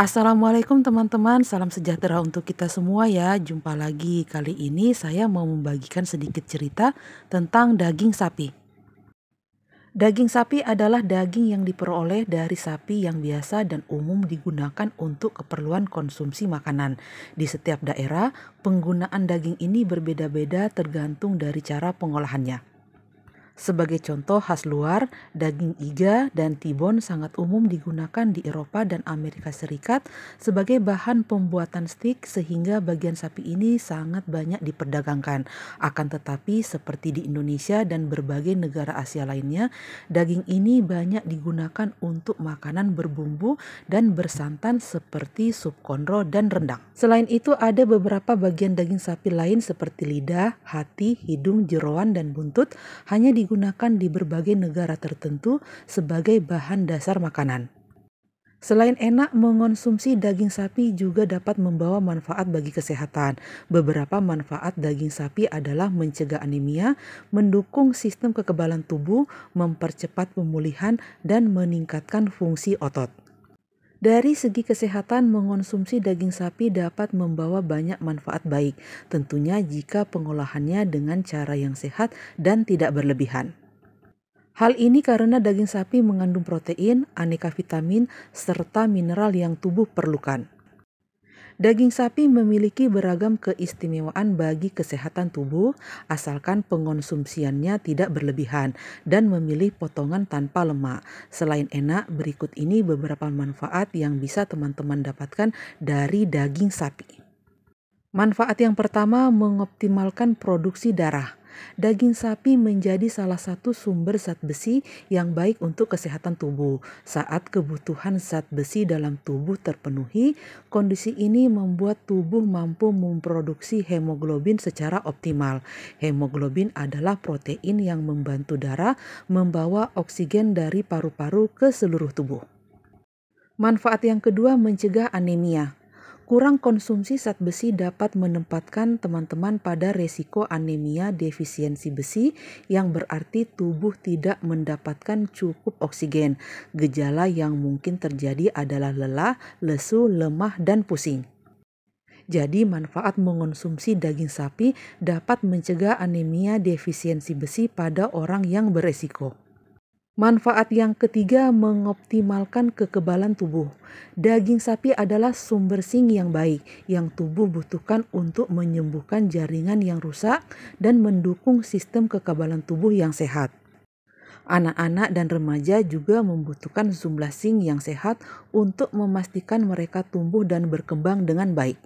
Assalamualaikum teman-teman, salam sejahtera untuk kita semua ya. Jumpa lagi kali ini saya mau membagikan sedikit cerita tentang daging sapi. Daging sapi adalah daging yang diperoleh dari sapi yang biasa dan umum digunakan untuk keperluan konsumsi makanan. Di setiap daerah, penggunaan daging ini berbeda-beda tergantung dari cara pengolahannya. Sebagai contoh khas luar, daging iga dan tibon sangat umum digunakan di Eropa dan Amerika Serikat sebagai bahan pembuatan stik sehingga bagian sapi ini sangat banyak diperdagangkan. Akan tetapi seperti di Indonesia dan berbagai negara Asia lainnya, daging ini banyak digunakan untuk makanan berbumbu dan bersantan seperti sup konro dan rendang. Selain itu ada beberapa bagian daging sapi lain seperti lidah, hati, hidung, jeroan, dan buntut hanya di digunakan di berbagai negara tertentu sebagai bahan dasar makanan. Selain enak, mengonsumsi daging sapi juga dapat membawa manfaat bagi kesehatan. Beberapa manfaat daging sapi adalah mencegah anemia, mendukung sistem kekebalan tubuh, mempercepat pemulihan, dan meningkatkan fungsi otot. Dari segi kesehatan, mengonsumsi daging sapi dapat membawa banyak manfaat baik, tentunya jika pengolahannya dengan cara yang sehat dan tidak berlebihan. Hal ini karena daging sapi mengandung protein, aneka vitamin, serta mineral yang tubuh perlukan. Daging sapi memiliki beragam keistimewaan bagi kesehatan tubuh asalkan pengonsumsiannya tidak berlebihan dan memilih potongan tanpa lemak. Selain enak, berikut ini beberapa manfaat yang bisa teman-teman dapatkan dari daging sapi. Manfaat yang pertama mengoptimalkan produksi darah. Daging sapi menjadi salah satu sumber zat besi yang baik untuk kesehatan tubuh. Saat kebutuhan zat besi dalam tubuh terpenuhi, kondisi ini membuat tubuh mampu memproduksi hemoglobin secara optimal. Hemoglobin adalah protein yang membantu darah membawa oksigen dari paru-paru ke seluruh tubuh. Manfaat yang kedua mencegah anemia. Kurang konsumsi zat besi dapat menempatkan teman-teman pada resiko anemia defisiensi besi yang berarti tubuh tidak mendapatkan cukup oksigen. Gejala yang mungkin terjadi adalah lelah, lesu, lemah, dan pusing. Jadi manfaat mengonsumsi daging sapi dapat mencegah anemia defisiensi besi pada orang yang beresiko. Manfaat yang ketiga mengoptimalkan kekebalan tubuh. Daging sapi adalah sumber sing yang baik yang tubuh butuhkan untuk menyembuhkan jaringan yang rusak dan mendukung sistem kekebalan tubuh yang sehat. Anak-anak dan remaja juga membutuhkan jumlah sing yang sehat untuk memastikan mereka tumbuh dan berkembang dengan baik.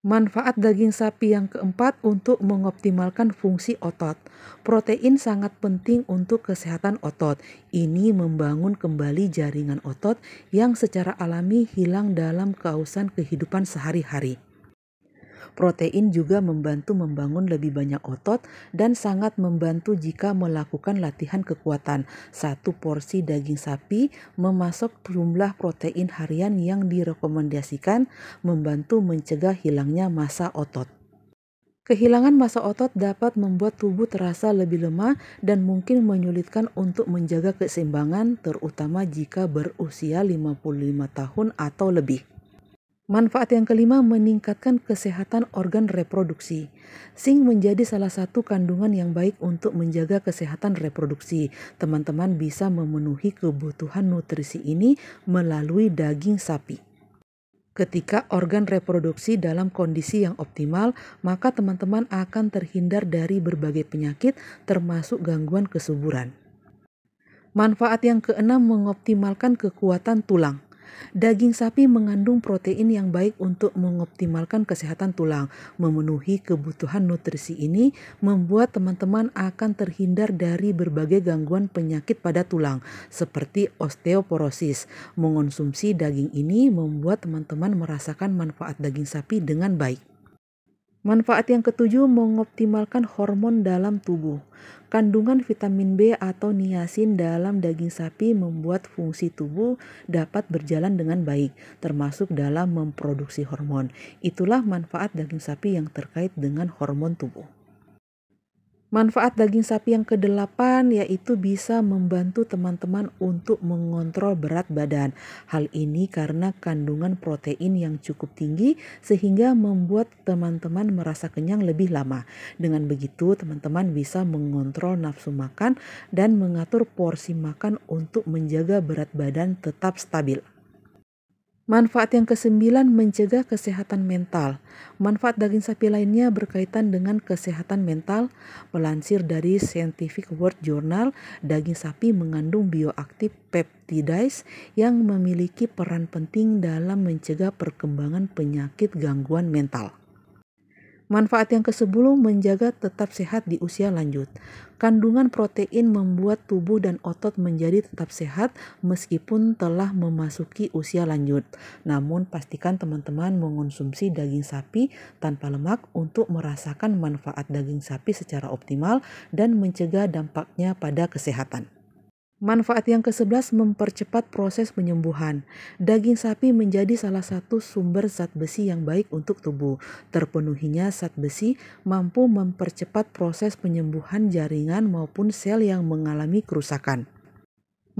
Manfaat daging sapi yang keempat untuk mengoptimalkan fungsi otot. Protein sangat penting untuk kesehatan otot. Ini membangun kembali jaringan otot yang secara alami hilang dalam keausan kehidupan sehari-hari. Protein juga membantu membangun lebih banyak otot dan sangat membantu jika melakukan latihan kekuatan. Satu porsi daging sapi memasok jumlah protein harian yang direkomendasikan membantu mencegah hilangnya massa otot. Kehilangan massa otot dapat membuat tubuh terasa lebih lemah dan mungkin menyulitkan untuk menjaga keseimbangan terutama jika berusia 55 tahun atau lebih. Manfaat yang kelima meningkatkan kesehatan organ reproduksi. Sing menjadi salah satu kandungan yang baik untuk menjaga kesehatan reproduksi. Teman-teman bisa memenuhi kebutuhan nutrisi ini melalui daging sapi. Ketika organ reproduksi dalam kondisi yang optimal, maka teman-teman akan terhindar dari berbagai penyakit termasuk gangguan kesuburan. Manfaat yang keenam mengoptimalkan kekuatan tulang. Daging sapi mengandung protein yang baik untuk mengoptimalkan kesehatan tulang. Memenuhi kebutuhan nutrisi ini membuat teman-teman akan terhindar dari berbagai gangguan penyakit pada tulang seperti osteoporosis. Mengonsumsi daging ini membuat teman-teman merasakan manfaat daging sapi dengan baik. Manfaat yang ketujuh mengoptimalkan hormon dalam tubuh. Kandungan vitamin B atau niacin dalam daging sapi membuat fungsi tubuh dapat berjalan dengan baik, termasuk dalam memproduksi hormon. Itulah manfaat daging sapi yang terkait dengan hormon tubuh. Manfaat daging sapi yang kedelapan yaitu bisa membantu teman-teman untuk mengontrol berat badan. Hal ini karena kandungan protein yang cukup tinggi sehingga membuat teman-teman merasa kenyang lebih lama. Dengan begitu teman-teman bisa mengontrol nafsu makan dan mengatur porsi makan untuk menjaga berat badan tetap stabil. Manfaat yang kesembilan mencegah kesehatan mental. Manfaat daging sapi lainnya berkaitan dengan kesehatan mental, melansir dari Scientific World Journal, daging sapi mengandung bioaktif peptides yang memiliki peran penting dalam mencegah perkembangan penyakit gangguan mental. Manfaat yang ke-10 menjaga tetap sehat di usia lanjut. Kandungan protein membuat tubuh dan otot menjadi tetap sehat meskipun telah memasuki usia lanjut. Namun pastikan teman-teman mengonsumsi daging sapi tanpa lemak untuk merasakan manfaat daging sapi secara optimal dan mencegah dampaknya pada kesehatan. Manfaat yang ke-11 mempercepat proses penyembuhan. Daging sapi menjadi salah satu sumber zat besi yang baik untuk tubuh. Terpenuhinya zat besi mampu mempercepat proses penyembuhan jaringan maupun sel yang mengalami kerusakan.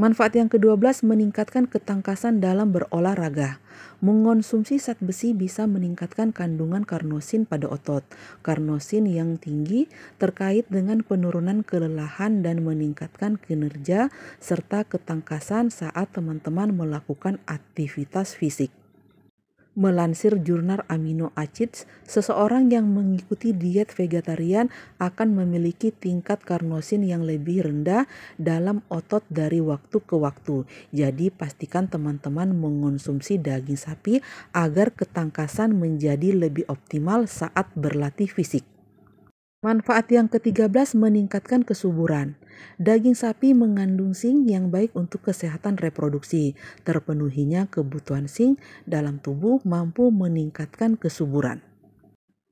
Manfaat yang ke-12 meningkatkan ketangkasan dalam berolahraga. Mengonsumsi zat besi bisa meningkatkan kandungan karnosin pada otot. Karnosin yang tinggi terkait dengan penurunan kelelahan dan meningkatkan kinerja serta ketangkasan saat teman-teman melakukan aktivitas fisik. Melansir jurnal amino acids, seseorang yang mengikuti diet vegetarian akan memiliki tingkat karnosin yang lebih rendah dalam otot dari waktu ke waktu. Jadi pastikan teman-teman mengonsumsi daging sapi agar ketangkasan menjadi lebih optimal saat berlatih fisik. Manfaat yang ke-13 meningkatkan kesuburan. Daging sapi mengandung zinc yang baik untuk kesehatan reproduksi. Terpenuhinya kebutuhan zinc dalam tubuh mampu meningkatkan kesuburan.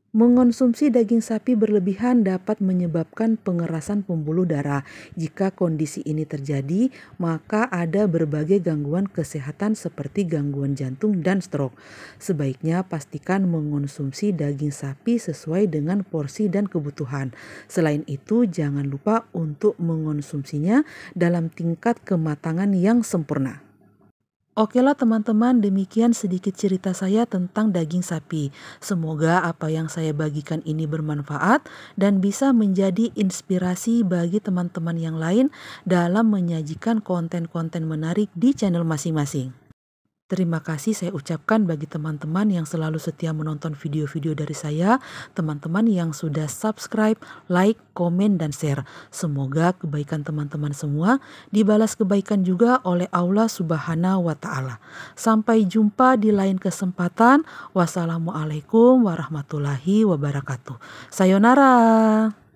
Mengonsumsi daging sapi berlebihan dapat menyebabkan pengerasan pembuluh darah. Jika kondisi ini terjadi, maka ada berbagai gangguan kesehatan seperti gangguan jantung dan stroke. Sebaiknya pastikan mengonsumsi daging sapi sesuai dengan porsi dan kebutuhan. Selain itu, jangan lupa untuk mengonsumsinya dalam tingkat kematangan yang sempurna. Oke teman-teman, demikian sedikit cerita saya tentang daging sapi. Semoga apa yang saya bagikan ini bermanfaat dan bisa menjadi inspirasi bagi teman-teman yang lain dalam menyajikan konten-konten menarik di channel masing-masing. Terima kasih saya ucapkan bagi teman-teman yang selalu setia menonton video-video dari saya, teman-teman yang sudah subscribe, like, komen, dan share. Semoga kebaikan teman-teman semua dibalas kebaikan juga oleh Allah Subhanahu wa Ta'ala. Sampai jumpa di lain kesempatan. Wassalamualaikum warahmatullahi wabarakatuh. Sayonara.